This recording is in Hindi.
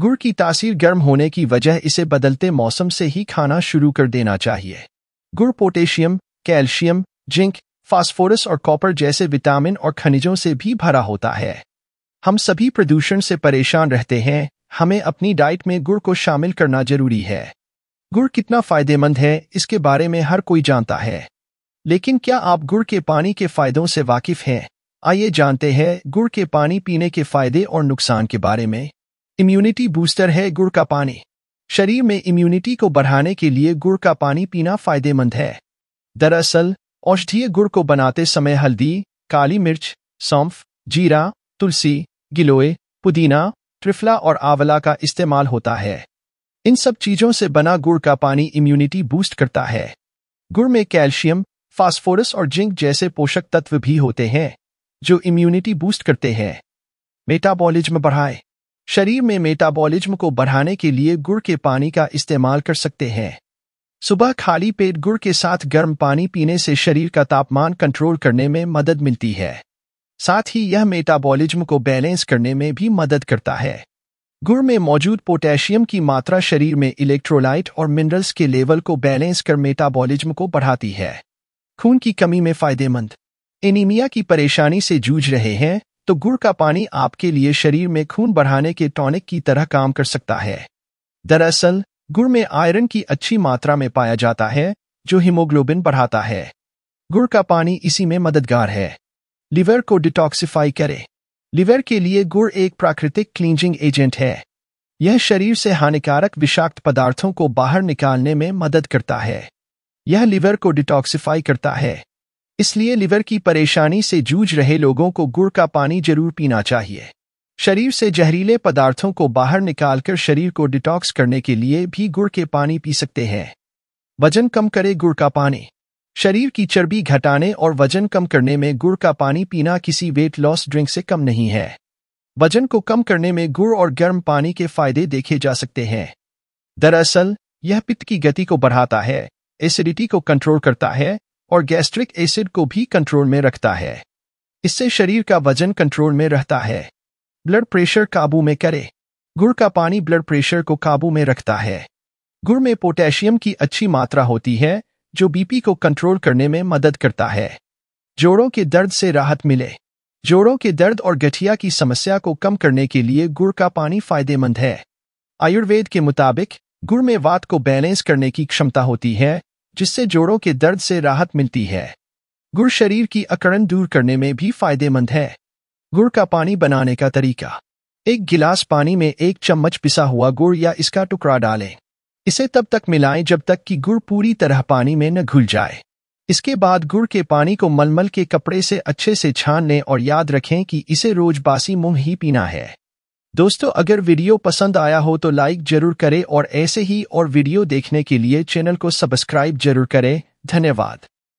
गुड़ की तासीर गर्म होने की वजह इसे बदलते मौसम से ही खाना शुरू कर देना चाहिए गुड़ पोटेशियम कैल्शियम जिंक फास्फोरस और कॉपर जैसे विटामिन और खनिजों से भी भरा होता है हम सभी प्रदूषण से परेशान रहते हैं हमें अपनी डाइट में गुड़ को शामिल करना जरूरी है गुड़ कितना फायदेमंद है इसके बारे में हर कोई जानता है लेकिन क्या आप गुड़ के पानी के फायदों से वाकिफ हैं आइए जानते हैं गुड़ के पानी पीने के फायदे और नुकसान के बारे में इम्यूनिटी बूस्टर है गुड़ का पानी शरीर में इम्यूनिटी को बढ़ाने के लिए गुड़ का पानी पीना फायदेमंद है दरअसल औषधीय गुड़ को बनाते समय हल्दी काली मिर्च सौंफ जीरा तुलसी गिलोय पुदीना त्रिफला और आंवला का इस्तेमाल होता है इन सब चीजों से बना गुड़ का पानी इम्यूनिटी बूस्ट करता है गुड़ में कैल्शियम फास्फोरस और जिंक जैसे पोषक तत्व भी होते हैं जो इम्यूनिटी बूस्ट करते हैं मेटाबॉलिज्म बढ़ाए शरीर में मेटाबॉलिज्म को बढ़ाने के लिए गुड़ के पानी का इस्तेमाल कर सकते हैं सुबह खाली पेट गुड़ के साथ गर्म पानी पीने से शरीर का तापमान कंट्रोल करने में मदद मिलती है साथ ही यह मेटाबॉलिज्म को बैलेंस करने में भी मदद करता है गुड़ में मौजूद पोटेशियम की मात्रा शरीर में इलेक्ट्रोलाइट और मिनरल्स के लेवल को बैलेंस कर मेटाबॉलिज्म को बढ़ाती है खून की कमी में फायदेमंद एनीमिया की परेशानी से जूझ रहे हैं तो गुड़ का पानी आपके लिए शरीर में खून बढ़ाने के टॉनिक की तरह काम कर सकता है दरअसल गुड़ में आयरन की अच्छी मात्रा में पाया जाता है जो हीमोग्लोबिन बढ़ाता है गुड़ का पानी इसी में मददगार है लिवर को डिटॉक्सिफाई करे लिवर के लिए गुड़ एक प्राकृतिक क्लींजिंग एजेंट है यह शरीर से हानिकारक विषाक्त पदार्थों को बाहर निकालने में मदद करता है यह लिवर को डिटॉक्सिफाई करता है इसलिए लिवर की परेशानी से जूझ रहे लोगों को गुड़ का पानी जरूर पीना चाहिए शरीर से जहरीले पदार्थों को बाहर निकालकर शरीर को डिटॉक्स करने के लिए भी गुड़ के पानी पी सकते हैं वजन कम करे गुड़ का पानी शरीर की चर्बी घटाने और वजन कम करने में गुड़ का पानी पीना किसी वेट लॉस ड्रिंक से कम नहीं है वजन को कम करने में गुड़ और गर्म पानी के फायदे देखे जा सकते हैं दरअसल यह पित्त की गति को बढ़ाता है एसिडिटी को कंट्रोल करता है और गैस्ट्रिक एसिड को भी कंट्रोल में रखता है इससे शरीर का वजन कंट्रोल में रहता है ब्लड प्रेशर काबू में करे गुड़ का पानी ब्लड प्रेशर को काबू में रखता है गुड़ में पोटेशियम की अच्छी मात्रा होती है जो बीपी को कंट्रोल करने में मदद करता है जोड़ों के दर्द से राहत मिले जोड़ों के दर्द और गठिया की समस्या को कम करने के लिए गुड़ का पानी फायदेमंद है आयुर्वेद के मुताबिक गुड़ में वात को बैलेंस करने की क्षमता होती है जिससे जोड़ों के दर्द से राहत मिलती है गुड़ शरीर की अकड़न दूर करने में भी फायदेमंद है गुड़ का पानी बनाने का तरीका एक गिलास पानी में एक चम्मच पिसा हुआ गुड़ या इसका टुकड़ा डालें इसे तब तक मिलाएं जब तक कि गुड़ पूरी तरह पानी में न घुल जाए इसके बाद गुड़ के पानी को मलमल के कपड़े से अच्छे से छान लें और याद रखें कि इसे रोज बासी मुंह ही पीना है दोस्तों अगर वीडियो पसंद आया हो तो लाइक जरूर करें और ऐसे ही और वीडियो देखने के लिए चैनल को सब्सक्राइब जरूर करें धन्यवाद